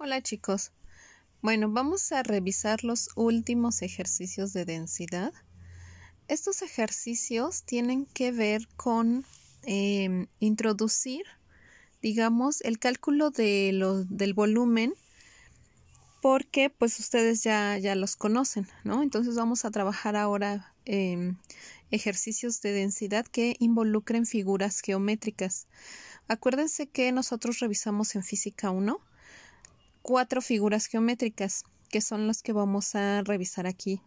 Hola chicos. Bueno, vamos a revisar los últimos ejercicios de densidad. Estos ejercicios tienen que ver con em, introducir, digamos, el cálculo de del volumen porque pues ustedes ya, ya los conocen, ¿no? Entonces vamos a trabajar ahora em, ejercicios de densidad que involucren figuras geométricas. Acuérdense que nosotros revisamos en física 1 cuatro figuras geométricas, que son los que vamos a revisar aquí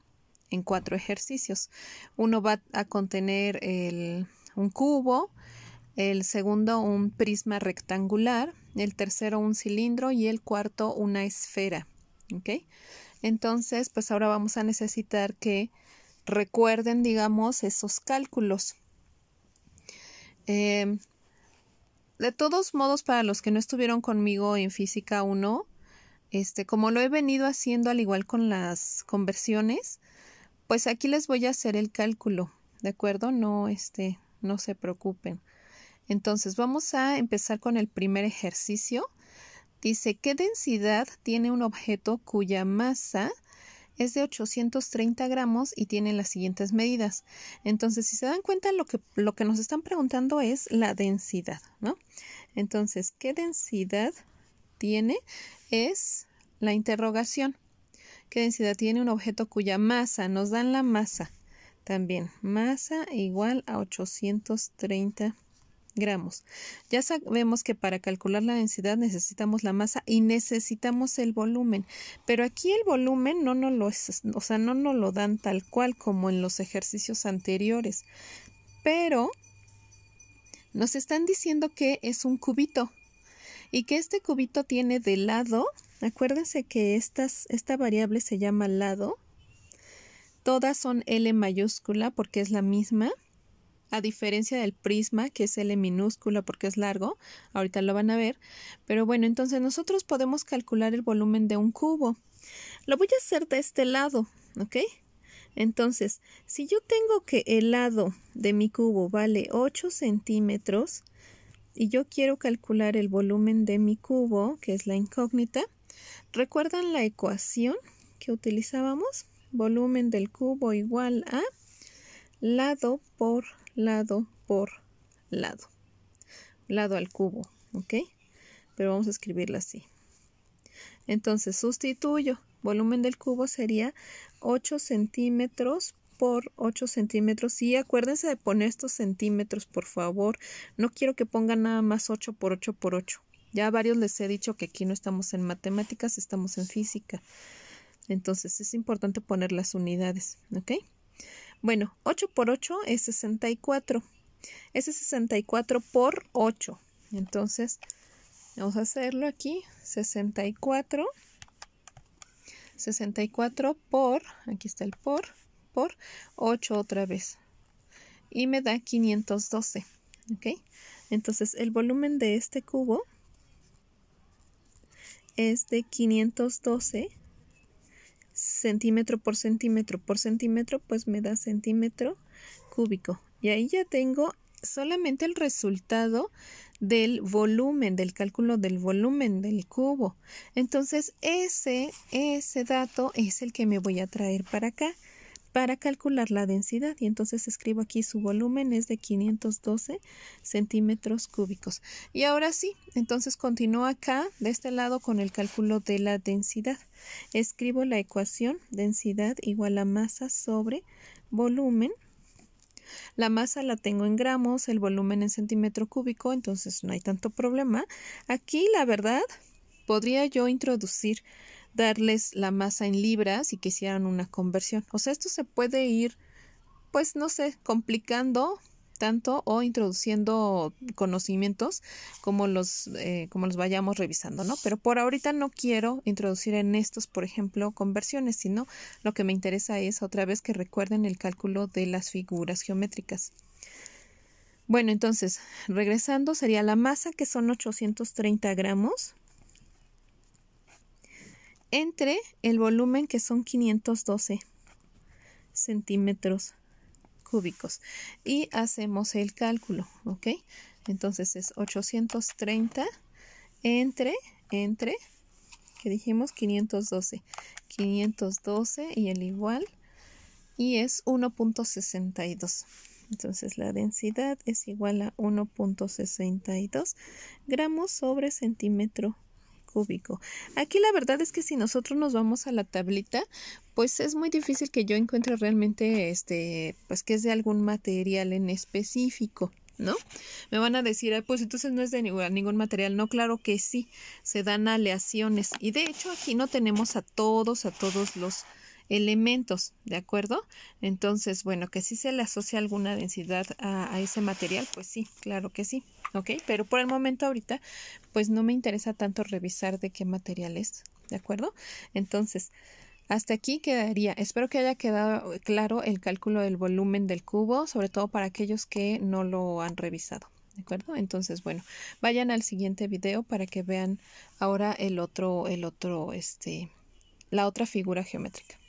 en cuatro ejercicios. Uno va a contener un cubo, el segundo un prisma rectangular, el tercero un cilindro y el cuarto una esfera. ¿ok? Entonces, pues ahora vamos a necesitar que recuerden, digamos, esos cálculos. Em, de todos modos, para los que no estuvieron conmigo en Física 1, este, como lo he venido haciendo al igual con las conversiones, pues aquí les voy a hacer el cálculo, ¿de acuerdo? No, este, no se preocupen. Entonces, vamos a empezar con el primer ejercicio. Dice, ¿qué densidad tiene un objeto cuya masa es de 830 gramos y tiene las siguientes medidas? Entonces, si se dan cuenta, lo que, lo que nos están preguntando es la densidad, ¿no? Entonces, ¿qué densidad tiene es la interrogación. ¿Qué densidad tiene un objeto cuya masa? Nos dan la masa también. Masa igual a 830 gramos. Ya sabemos que para calcular la densidad necesitamos la masa y necesitamos el volumen, pero aquí el volumen no nos lo, es o sea, no nos lo dan tal cual como en los ejercicios anteriores, pero nos están diciendo que es un cubito y que este cubito tiene de lado, acuérdense que estas, esta variable se llama lado, todas son L mayúscula porque es la misma, a diferencia del prisma, que es L minúscula porque es largo, ahorita lo van a ver, pero bueno, entonces nosotros podemos calcular el volumen de un cubo. Lo voy a hacer de este lado, ¿ok? Entonces, si yo tengo que el lado de mi cubo vale 8 centímetros, y yo quiero calcular el volumen de mi cubo, que es la incógnita, ¿recuerdan la ecuación que utilizábamos? Volumen del cubo igual a lado por lado por lado. Lado al cubo, ¿ok? Pero vamos a escribirla así. Entonces sustituyo. Volumen del cubo sería 8 centímetros por 8 centímetros y acuérdense de poner estos centímetros por favor no quiero que pongan nada más 8 por 8 por 8 ya varios les he dicho que aquí no estamos en matemáticas estamos en física entonces es importante poner las unidades ok bueno 8 por 8 es 64 ese 64 por 8 entonces vamos a hacerlo aquí 64 64 por, aquí está el por, por 8 otra vez. Y me da 512. ¿Ok? Entonces el volumen de este cubo es de 512 centímetro por centímetro por centímetro, pues me da centímetro cúbico. Y ahí ya tengo solamente el resultado del volumen, del cálculo del volumen del cubo. Entonces, ese, ese dato es el que me voy a traer para acá para calcular la densidad y entonces escribo aquí su volumen es de 512 centímetros cúbicos y ahora sí entonces continúo acá de este lado con el cálculo de la densidad escribo la ecuación densidad igual a masa sobre volumen la masa la tengo en gramos el volumen en centímetro cúbico entonces no hay tanto problema aquí la verdad podría yo introducir darles la masa en libras y que hicieran una conversión. O sea, esto se puede ir, pues no sé, complicando tanto o introduciendo conocimientos como los, eh, como los vayamos revisando, ¿no? Pero por ahorita no quiero introducir en estos, por ejemplo, conversiones, sino lo que me interesa es otra vez que recuerden el cálculo de las figuras geométricas. Bueno, entonces, regresando, sería la masa que son 830 gramos entre el volumen que son 512 centímetros cúbicos y hacemos el cálculo, ¿ok? Entonces es 830 entre, entre, que dijimos 512, 512 y el igual y es 1.62. Entonces la densidad es igual a 1.62 gramos sobre centímetro cúbico. Aquí la verdad es que si nosotros nos vamos a la tablita, pues es muy difícil que yo encuentre realmente este, pues que es de algún material en específico. ¿no? Me van a decir, pues entonces no es de ningún material. No, claro que sí, se dan aleaciones. Y de hecho aquí no tenemos a todos, a todos los elementos, ¿de acuerdo? Entonces, bueno, que si se le asocia alguna densidad a ese material, pues sí, claro que sí. ¿ok? Pero por el momento ahorita, pues no me interesa tanto revisar de qué material es, ¿de acuerdo? Entonces, hasta aquí quedaría. Espero que haya quedado claro el cálculo del volumen del cubo, sobre todo para aquellos que no lo han revisado. ¿De acuerdo? Entonces, bueno, vayan al siguiente video para que vean ahora el otro, el otro, este, la otra figura geométrica.